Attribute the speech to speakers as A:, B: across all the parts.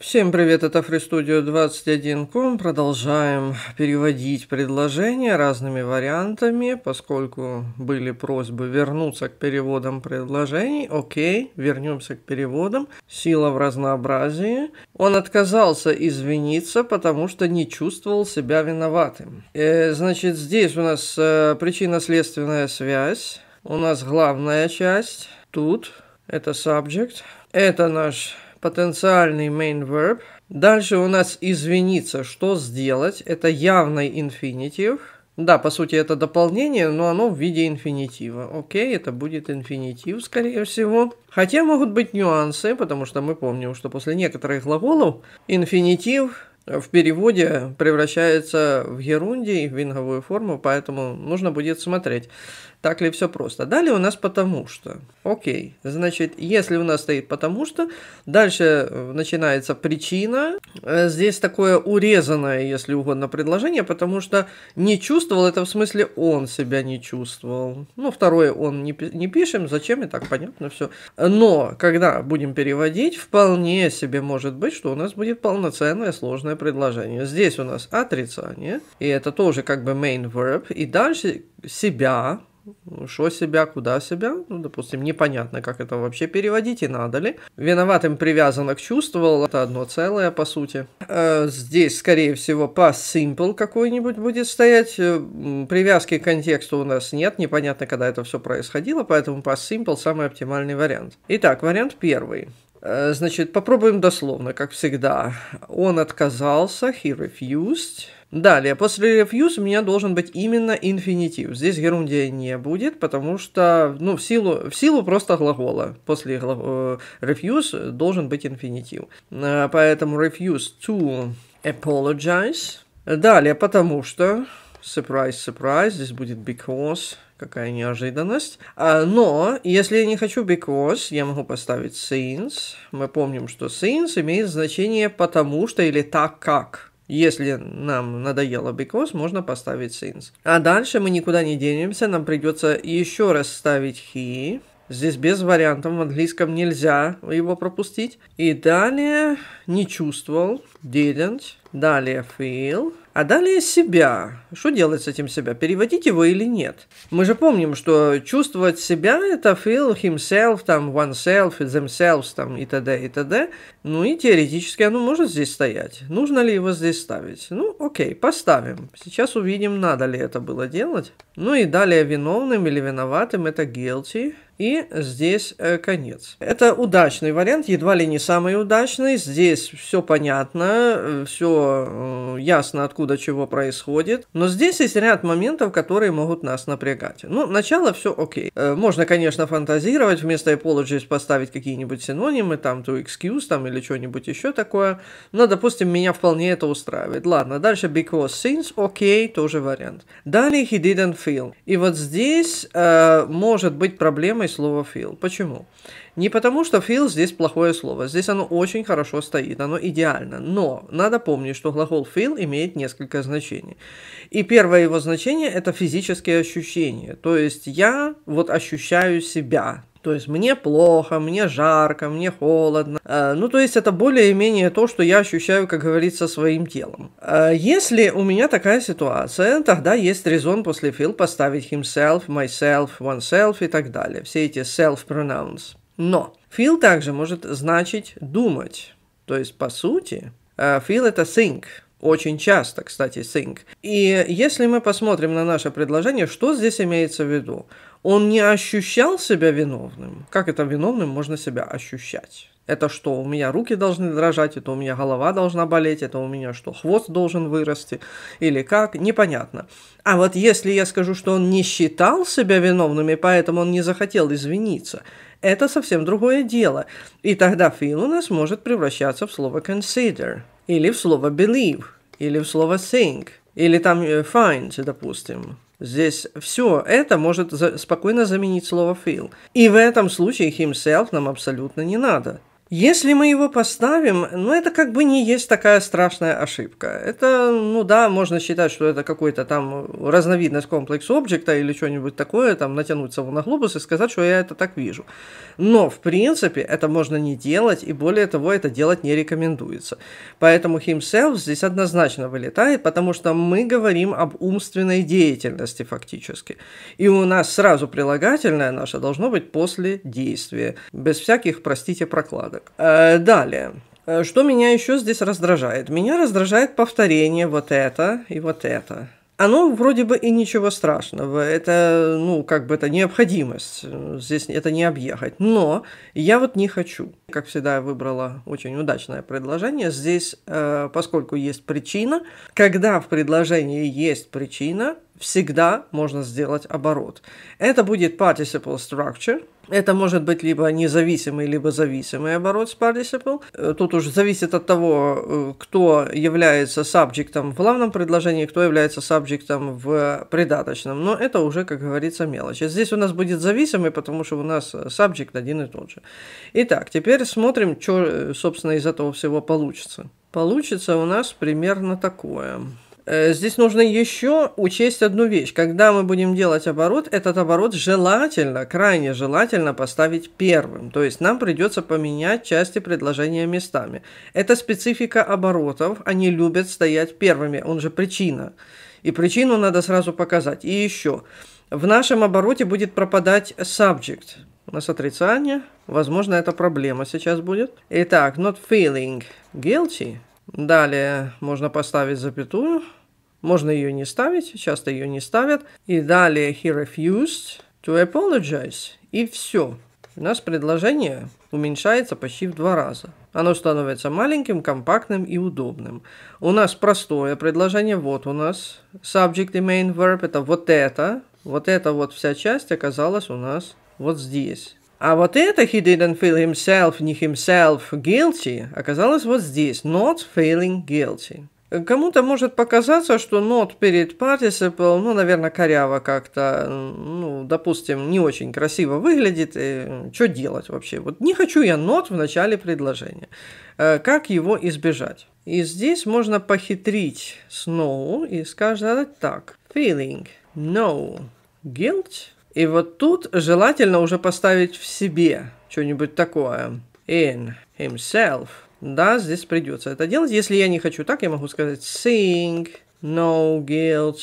A: Всем привет, это FreeStudio 21.com. Продолжаем переводить предложения разными вариантами, поскольку были просьбы вернуться к переводам предложений. Окей, вернемся к переводам. Сила в разнообразии. Он отказался извиниться, потому что не чувствовал себя виноватым. Э, значит, здесь у нас э, причинно-следственная связь. У нас главная часть. Тут это subject. Это наш потенциальный main verb. Дальше у нас извиниться, что сделать. Это явный инфинитив. Да, по сути, это дополнение, но оно в виде инфинитива. Окей, это будет инфинитив, скорее всего. Хотя могут быть нюансы, потому что мы помним, что после некоторых глаголов инфинитив в переводе превращается в герундий, в винговую форму, поэтому нужно будет смотреть. Так ли все просто? Далее у нас потому что. Окей, значит, если у нас стоит потому что, дальше э, начинается причина. Э, здесь такое урезанное, если угодно, предложение, потому что не чувствовал, это в смысле он себя не чувствовал. Ну, второе он не, не пишем, зачем, и так понятно все. Но, когда будем переводить, вполне себе может быть, что у нас будет полноценное сложное предложение. Здесь у нас отрицание, и это тоже как бы main verb, и дальше себя что себя, куда себя? Ну, допустим, непонятно, как это вообще переводить и надо ли. Виноватым привязанок чувствовал, это одно целое, по сути. Э, здесь, скорее всего, past simple какой-нибудь будет стоять. Э, привязки к контексту у нас нет, непонятно, когда это все происходило, поэтому past simple самый оптимальный вариант. Итак, вариант первый. Э, значит, попробуем дословно, как всегда. Он отказался, he refused, Далее, после refuse у меня должен быть именно инфинитив. Здесь герундия не будет, потому что, ну, в силу, в силу просто глагола. После refuse э, должен быть инфинитив. Э, поэтому refuse to apologize. Далее, потому что, surprise, surprise, здесь будет because, какая неожиданность. А, но, если я не хочу because, я могу поставить since. Мы помним, что since имеет значение потому что или так как. Если нам надоело because, можно поставить since. А дальше мы никуда не денемся, нам придется еще раз ставить he. Здесь без вариантов, в английском нельзя его пропустить. И далее не чувствовал, didn't. Далее feel. А далее себя. Что делать с этим себя? Переводить его или нет? Мы же помним, что чувствовать себя – это feel himself, там, oneself, themselves, там, и т.д. и т.д. Ну и теоретически оно может здесь стоять. Нужно ли его здесь ставить? Ну, окей, поставим. Сейчас увидим, надо ли это было делать. Ну и далее виновным или виноватым – это guilty. И здесь э, конец. Это удачный вариант, едва ли не самый удачный. Здесь все понятно, э, все э, ясно, откуда откуда чего происходит. Но здесь есть ряд моментов, которые могут нас напрягать. Ну, начало все окей. Э, можно, конечно, фантазировать, вместо apologies поставить какие-нибудь синонимы, там, to excuse, там, или что-нибудь еще такое. Но, допустим, меня вполне это устраивает. Ладно, дальше because since, окей, тоже вариант. Далее he didn't feel. И вот здесь э, может быть проблемой слово feel. Почему? Почему? Не потому, что feel здесь плохое слово, здесь оно очень хорошо стоит, оно идеально, но надо помнить, что глагол feel имеет несколько значений. И первое его значение – это физические ощущения, то есть я вот ощущаю себя, то есть мне плохо, мне жарко, мне холодно. Э, ну, то есть это более-менее то, что я ощущаю, как говорится, своим телом. Э, если у меня такая ситуация, тогда есть резон после feel поставить himself, myself, oneself и так далее. Все эти self-pronouns. Но feel также может значить думать. То есть, по сути, feel э, это think. Очень часто, кстати, think. И если мы посмотрим на наше предложение, что здесь имеется в виду? Он не ощущал себя виновным. Как это виновным можно себя ощущать? Это что, у меня руки должны дрожать, это у меня голова должна болеть, это у меня что, хвост должен вырасти или как, непонятно. А вот если я скажу, что он не считал себя виновным и поэтому он не захотел извиниться, это совсем другое дело. И тогда feel у нас может превращаться в слово consider, или в слово believe, или в слово think, или там э, find, допустим. Здесь все это может за спокойно заменить слово feel. И в этом случае himself нам абсолютно не надо. Если мы его поставим, ну это как бы не есть такая страшная ошибка. Это, ну да, можно считать, что это какой-то там разновидность комплекс-объекта или что-нибудь такое, там натянуть сову на глобус и сказать, что я это так вижу. Но, в принципе, это можно не делать, и более того, это делать не рекомендуется. Поэтому himself здесь однозначно вылетает, потому что мы говорим об умственной деятельности фактически. И у нас сразу прилагательное наше должно быть после действия, без всяких, простите, прокладок порядок. Э, далее. Э, что меня еще здесь раздражает? Меня раздражает повторение вот это и вот это. Оно вроде бы и ничего страшного, это, ну, как бы это необходимость, здесь это не объехать. Но я вот не хочу. Как всегда, я выбрала очень удачное предложение. Здесь, э, поскольку есть причина, когда в предложении есть причина, всегда можно сделать оборот. Это будет participle structure. Это может быть либо независимый, либо зависимый оборот с participle. Э, тут уже зависит от того, э, кто является субъектом в главном предложении, кто является субъектом в придаточном. Но это уже, как говорится, мелочь Здесь у нас будет зависимый, потому что у нас э, субъект один и тот же. Итак, теперь смотрим, что, собственно, из этого всего получится. Получится у нас примерно такое. Э, здесь нужно еще учесть одну вещь. Когда мы будем делать оборот, этот оборот желательно, крайне желательно поставить первым. То есть нам придется поменять части предложения местами. Это специфика оборотов. Они любят стоять первыми. Он же причина. И причину надо сразу показать. И еще. В нашем обороте будет пропадать subject. У нас отрицание. Возможно, это проблема сейчас будет. Итак, not feeling guilty – Далее можно поставить запятую. Можно ее не ставить, часто ее не ставят. И далее he refused to apologize. И все. У нас предложение уменьшается почти в два раза. Оно становится маленьким, компактным и удобным. У нас простое предложение, вот у нас. Subject и main verb – это вот это. Вот эта вот вся часть оказалась у нас вот здесь. А вот это he didn't feel himself, не himself guilty оказалось вот здесь, not feeling guilty. Кому-то может показаться, что not перед participle, ну, наверное, коряво как-то, ну, допустим, не очень красиво выглядит. И что делать вообще? Вот не хочу я not в начале предложения. Э, как его избежать? И здесь можно похитрить snow и сказать так. Feeling no guilt и вот тут желательно уже поставить в себе что-нибудь такое. In himself. Да, здесь придется это делать. Если я не хочу так, я могу сказать sing, no guilt,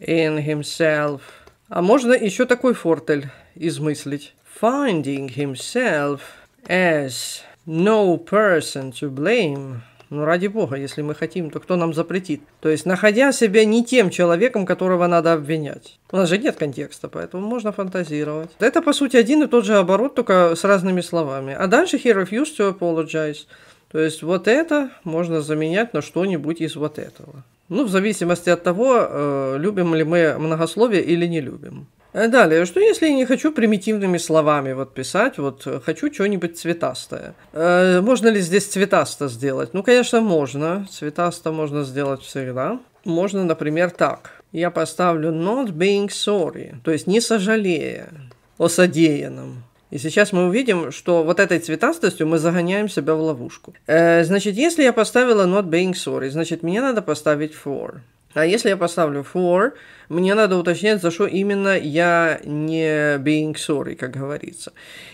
A: in himself. А можно еще такой фортель измыслить. Finding himself as no person to blame – ну, ради бога, если мы хотим, то кто нам запретит? То есть, находя себя не тем человеком, которого надо обвинять. У нас же нет контекста, поэтому можно фантазировать. Это, по сути, один и тот же оборот, только с разными словами. А дальше he refused to apologize. То есть, вот это можно заменять на что-нибудь из вот этого. Ну, в зависимости от того, э, любим ли мы многословие или не любим. Э, далее, что если я не хочу примитивными словами вот писать, вот э, хочу что-нибудь цветастое. Э, можно ли здесь цветасто сделать? Ну, конечно, можно. Цветасто можно сделать всегда. Можно, например, так. Я поставлю not being sorry, то есть не сожалея о содеянном. И сейчас мы увидим, что вот этой цветастостью мы загоняем себя в ловушку. Э, значит, если я поставила not being sorry, значит, мне надо поставить for. А если я поставлю for, мне надо уточнять, за что именно я не being sorry, как говорится.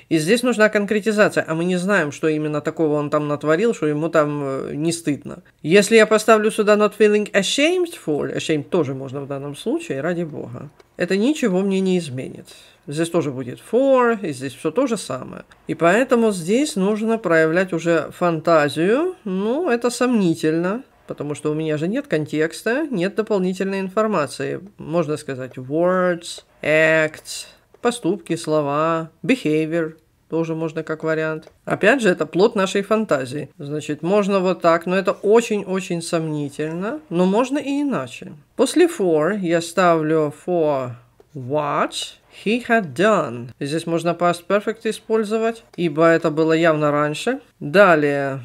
A: И здесь нужна конкретизация, а мы не знаем, что именно такого он там натворил, что ему там э, не стыдно. Если я поставлю сюда not feeling ashamed for, ashamed тоже можно в данном случае, ради бога, это ничего мне не изменит. Здесь тоже будет for, и здесь все то же самое. И поэтому здесь нужно проявлять уже фантазию. Ну, это сомнительно потому что у меня же нет контекста, нет дополнительной информации. Можно сказать words, acts, поступки, слова, behavior, тоже можно как вариант. Опять же, это плод нашей фантазии. Значит, можно вот так, но это очень-очень сомнительно, но можно и иначе. После for я ставлю for what he had done. Здесь можно past perfect использовать, ибо это было явно раньше. Далее,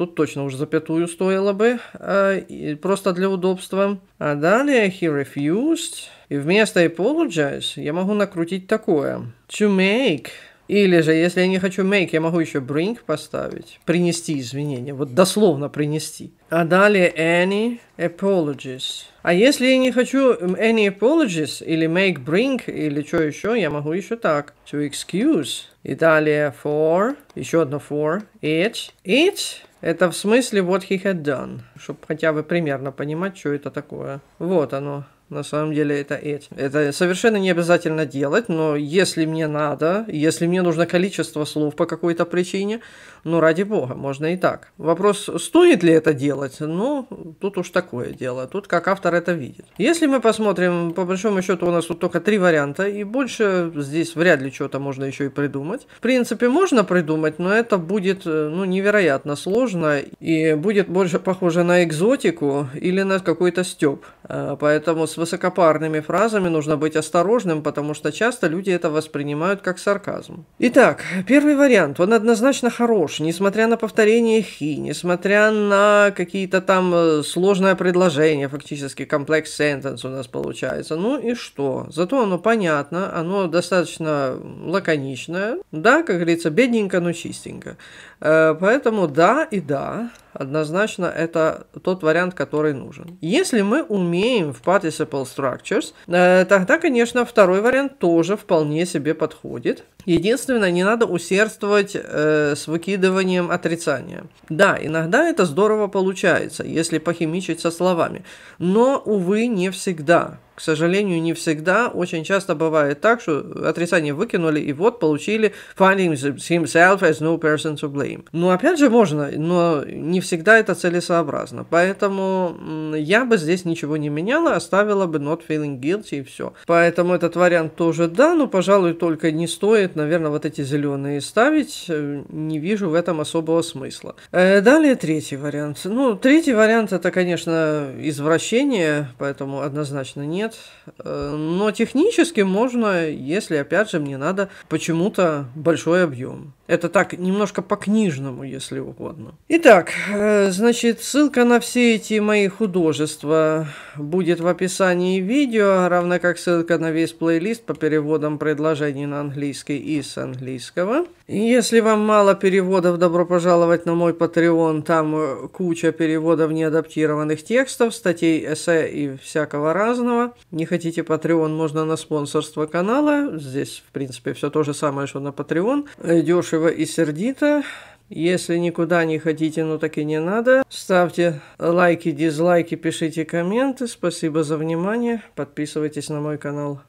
A: Тут точно уже запятую стоило бы, а, просто для удобства. А далее he refused. И вместо apologize я могу накрутить такое. To make или же, если я не хочу make, я могу еще bring поставить. Принести извинения. Вот дословно принести. А далее any apologies. А если я не хочу any apologies, или make bring, или что еще, я могу еще так. To excuse. И далее for. Еще одно for. It. It. Это в смысле what he had done. Чтобы хотя бы примерно понимать, что это такое. Вот оно. На самом деле это этим. Это совершенно не обязательно делать, но если мне надо, если мне нужно количество слов по какой-то причине, ну, ради бога, можно и так. Вопрос, стоит ли это делать? Ну, тут уж такое дело. Тут как автор это видит. Если мы посмотрим, по большому счету у нас тут только три варианта, и больше здесь вряд ли что-то можно еще и придумать. В принципе, можно придумать, но это будет э, ну, невероятно сложно и будет больше похоже на экзотику или на какой-то степ. Э, поэтому с высокопарными фразами нужно быть осторожным, потому что часто люди это воспринимают как сарказм. Итак, первый вариант, он однозначно хороший уж, несмотря на повторение хи, несмотря на какие-то там э, сложное предложение, фактически комплекс сентенс у нас получается. Ну и что? Зато оно понятно, оно достаточно лаконичное. Да, как говорится, бедненько, но чистенько. Э, поэтому да и да однозначно это тот вариант, который нужен. Если мы умеем в Participle Structures, э, тогда, конечно, второй вариант тоже вполне себе подходит. Единственное, не надо усердствовать э, с выкидыванием отрицания. Да, иногда это здорово получается, если похимичить со словами, но, увы, не всегда к сожалению, не всегда. Очень часто бывает так, что отрицание выкинули, и вот получили finding himself as no person to blame. Но ну, опять же можно, но не всегда это целесообразно. Поэтому я бы здесь ничего не меняла, оставила бы not feeling guilty и все. Поэтому этот вариант тоже да, но, пожалуй, только не стоит, наверное, вот эти зеленые ставить. Э, не вижу в этом особого смысла. Э, далее третий вариант. Ну, третий вариант это, конечно, извращение, поэтому однозначно нет писать. Э, но технически можно, если, опять же, мне надо почему-то большой объем. Это так, немножко по-книжному, если угодно. Итак, э, значит, ссылка на все эти мои художества будет в описании видео, равно как ссылка на весь плейлист по переводам предложений на английский и с английского. Если вам мало переводов, добро пожаловать на мой Patreon. Там э, куча переводов неадаптированных текстов, статей, эссе и всякого разного. Не хотите Patreon, можно на спонсорство канала. Здесь, в принципе, все то же самое, что на Patreon. Э, Дешево и сердито. Если никуда не хотите, ну так и не надо. Ставьте лайки, дизлайки, пишите комменты. Спасибо за внимание. Подписывайтесь на мой канал.